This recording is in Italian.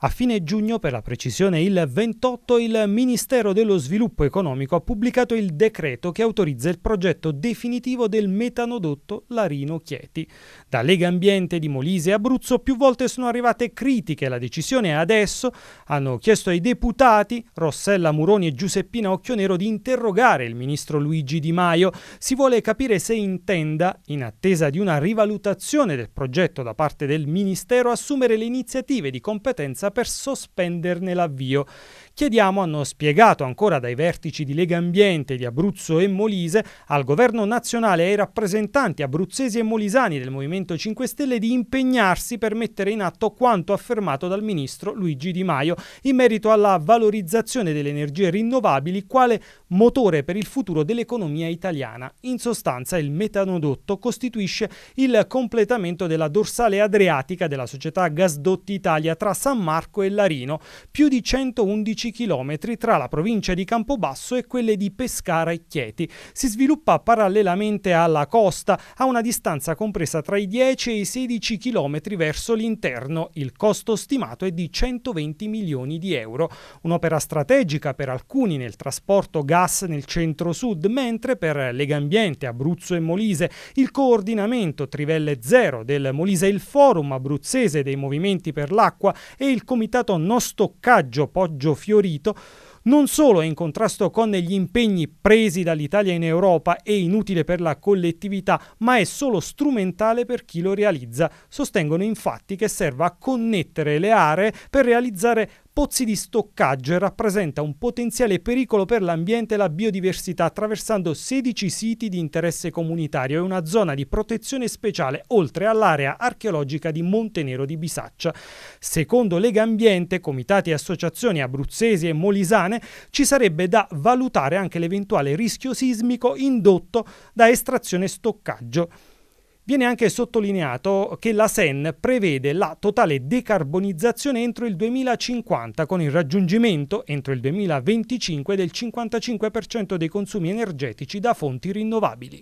A fine giugno, per la precisione il 28, il Ministero dello Sviluppo Economico ha pubblicato il decreto che autorizza il progetto definitivo del metanodotto Larino-Chieti. Da Lega Ambiente di Molise e Abruzzo più volte sono arrivate critiche alla decisione e adesso hanno chiesto ai deputati Rossella Muroni e Giuseppina Occhionero di interrogare il ministro Luigi Di Maio. Si vuole capire se intenda, in attesa di una rivalutazione del progetto da parte del Ministero, assumere le iniziative di competenza per sospenderne l'avvio chiediamo hanno spiegato ancora dai vertici di Lega Ambiente di Abruzzo e Molise al governo nazionale e ai rappresentanti abruzzesi e molisani del Movimento 5 Stelle di impegnarsi per mettere in atto quanto affermato dal ministro Luigi Di Maio in merito alla valorizzazione delle energie rinnovabili quale motore per il futuro dell'economia italiana. In sostanza il metanodotto costituisce il completamento della dorsale adriatica della società Gasdotti Italia tra San Marco e Larino, più di 111 15 km tra la provincia di Campobasso e quelle di Pescara e Chieti. Si sviluppa parallelamente alla costa, a una distanza compresa tra i 10 e i 16 km verso l'interno. Il costo stimato è di 120 milioni di euro. Un'opera strategica per alcuni nel trasporto gas nel centro-sud, mentre per Legambiente, Abruzzo e Molise il coordinamento Trivelle Zero del Molise, il forum abruzzese dei movimenti per l'acqua e il comitato no stoccaggio Poggio Fiore fiorito, non solo è in contrasto con gli impegni presi dall'Italia in Europa e inutile per la collettività, ma è solo strumentale per chi lo realizza. Sostengono infatti che serva a connettere le aree per realizzare pozzi di stoccaggio e rappresenta un potenziale pericolo per l'ambiente e la biodiversità attraversando 16 siti di interesse comunitario e una zona di protezione speciale oltre all'area archeologica di Montenero di Bisaccia. Secondo Lega Ambiente, comitati e associazioni abruzzesi e molisane, ci sarebbe da valutare anche l'eventuale rischio sismico indotto da estrazione stoccaggio. Viene anche sottolineato che la SEN prevede la totale decarbonizzazione entro il 2050 con il raggiungimento entro il 2025 del 55% dei consumi energetici da fonti rinnovabili.